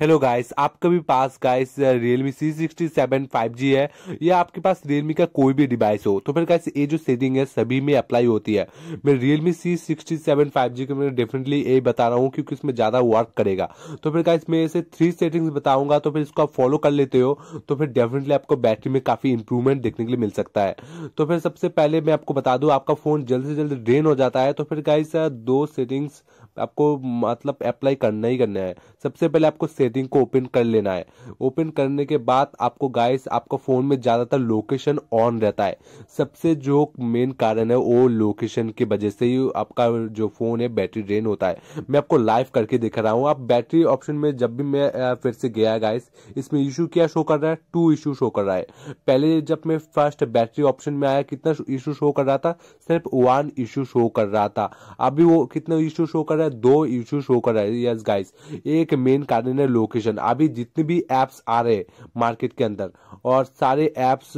hello guys आपके भी पास guys realme C sixty seven five G है या आपके पास रियलमी का कोई भी डिवाइस हो तो फिर गाइस ये जो सेटिंग है सभी में अप्लाई होती है मैं realme C sixty seven five G का मैं डेफिनेटली ये बता रहा हूँ क्योंकि इसमें ज़्यादा वर्क करेगा तो फिर गाइस मैं इसे थ्री सेटिंग्स बताऊंगा तो फिर इसको आप फॉलो कर लेते हो तो फिर डेफिनेटली आपको बैटरी में काफ़ी इंप्रूवमेंट देखने के लिए मिल सकता है तो फिर सबसे पहले मैं आपको बता दूँ आपका फ़ोन जल्द से जल्द ड्रेन हो जाता है तो फिर गाइस दो सेटिंग्स आपको मतलब अप्लाई करना ही करना है सबसे पहले आपको सेटिंग को ओपन कर लेना है ओपन करने के बाद आपको गाइस आपका फ़ोन में ज़्यादातर लोकेशन ऑन रहता है सबसे जो मेन कारण है वो लोकेशन की वजह से ही आपका जो फ़ोन है बैटरी ड्रेन होता है मैं आपको लाइव करके दिख रहा हूँ आप बैटरी ऑप्शन में जब भी मैं फिर से गया गाइस इसमें इशू क्या शो कर रहा है टू इशू शो कर रहा है पहले जब मैं फर्स्ट बैटरी ऑप्शन में आया कितना इशू शो कर रहा था सिर्फ वन इशू शो कर रहा था अभी वो कितना इशू शो कर रहा है है दो इश्यू शो कर रहा है यस गाइस एक मेन कारण है लोकेशन अभी जितने भी ऐप्स आ रहे हैं मार्केट के अंदर और सारे ऐप्स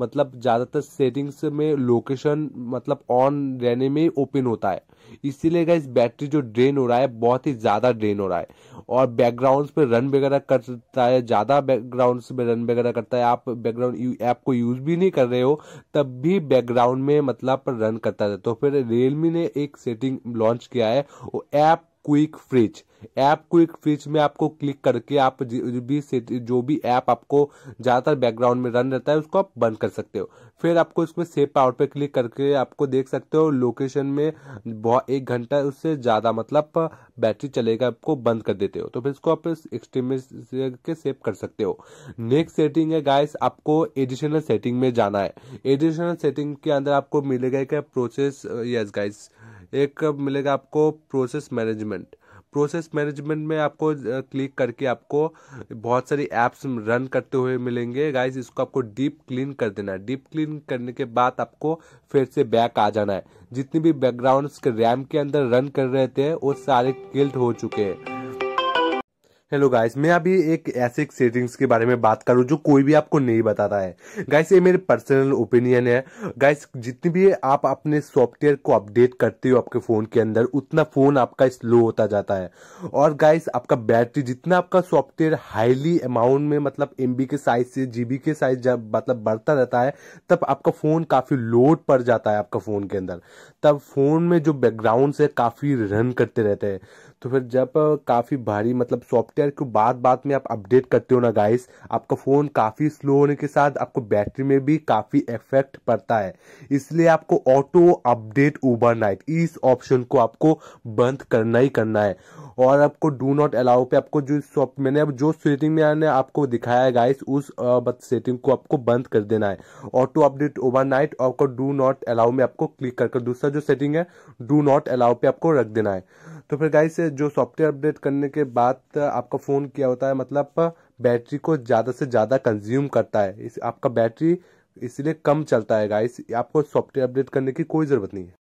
मतलब ज़्यादातर सेटिंग्स में लोकेशन मतलब ऑन रहने में ओपन होता है इसीलिए गाइस बैटरी जो ड्रेन हो रहा है बहुत ही ज़्यादा ड्रेन हो रहा है और बैकग्राउंड्स पे रन वगैरह करता है ज़्यादा बैकग्राउंड्स पे रन वगैरह करता है आप बैकग्राउंड ऐप को यूज़ भी नहीं कर रहे हो तब भी बैकग्राउंड में मतलब रन करता है तो फिर रियलमी ने एक सेटिंग लॉन्च किया है वो app quick fridge app quick fridge में आपको क्लिक करके आप जो भी जो भी ऐप आपको ज़्यादातर बैकग्राउंड में रन रहता है उसको आप बंद कर सकते हो फिर आपको इसमें सेव पावर पे क्लिक करके आपको देख सकते हो लोकेशन में बहुत एक घंटा उससे ज़्यादा मतलब बैटरी चलेगा आपको बंद कर देते हो तो फिर इसको आप एक्सट्रीम के सेव कर सकते हो नेक्स्ट सेटिंग है गाइस आपको एडिशनल सेटिंग में जाना है एडिशनल सेटिंग के अंदर आपको मिलेगा क्या प्रोसेस यस गाइस एक मिलेगा आपको प्रोसेस मैनेजमेंट प्रोसेस मैनेजमेंट में आपको क्लिक करके आपको बहुत सारी ऐप्स रन करते हुए मिलेंगे गाइस इसको आपको डीप क्लीन कर देना है डीप क्लीन करने के बाद आपको फिर से बैक आ जाना है जितनी भी बैकग्राउंड्स के रैम के अंदर रन कर रहे थे वो सारे किल्ट हो चुके हैं हेलो गाइस मैं अभी एक ऐसे एक सेटिंग्स के बारे में बात करूं जो कोई भी आपको नहीं बताता है गाइस ये मेरे पर्सनल ओपिनियन है गाइस जितनी भी आप अपने सॉफ्टवेयर को अपडेट करते हो आपके फ़ोन के अंदर उतना फ़ोन आपका स्लो होता जाता है और गाइस आपका बैटरी जितना आपका सॉफ्टवेयर हाईली अमाउंट में मतलब एम के साइज से जी के साइज जब मतलब बढ़ता रहता है तब आपका फ़ोन काफ़ी लोड पड़ जाता है आपका फ़ोन के अंदर तब फ़ोन में जो बैकग्राउंड है काफ़ी रन करते रहते हैं तो फिर जब काफ़ी भारी मतलब सॉफ्टवेयर को बात बात में आप अपडेट करते हो ना गाइस आपका फ़ोन काफ़ी स्लो होने के साथ आपको बैटरी में भी काफ़ी इफेक्ट पड़ता है इसलिए आपको ऑटो अपडेट ओवर इस ऑप्शन को आपको बंद करना ही करना है और आपको डू नॉट अलाउ पे आपको जो सॉफ्ट मैंने अब जो सेटिंग में आपको दिखाया है गाइस उस सेटिंग को आपको बंद कर देना है ऑटो अपडेट ओवरनाइट और आपको डू नॉट अलाउ में आपको क्लिक कर दूसरा जो सेटिंग है डू नॉट अलाउ पे आपको रख देना है तो फिर गाइस जो सॉफ्टवेयर अपडेट करने के बाद आपका फ़ोन क्या होता है मतलब बैटरी को ज़्यादा से ज़्यादा कंज्यूम करता है इस आपका बैटरी इसलिए कम चलता है गाइस आपको सॉफ्टवेयर अपडेट करने की कोई ज़रूरत नहीं है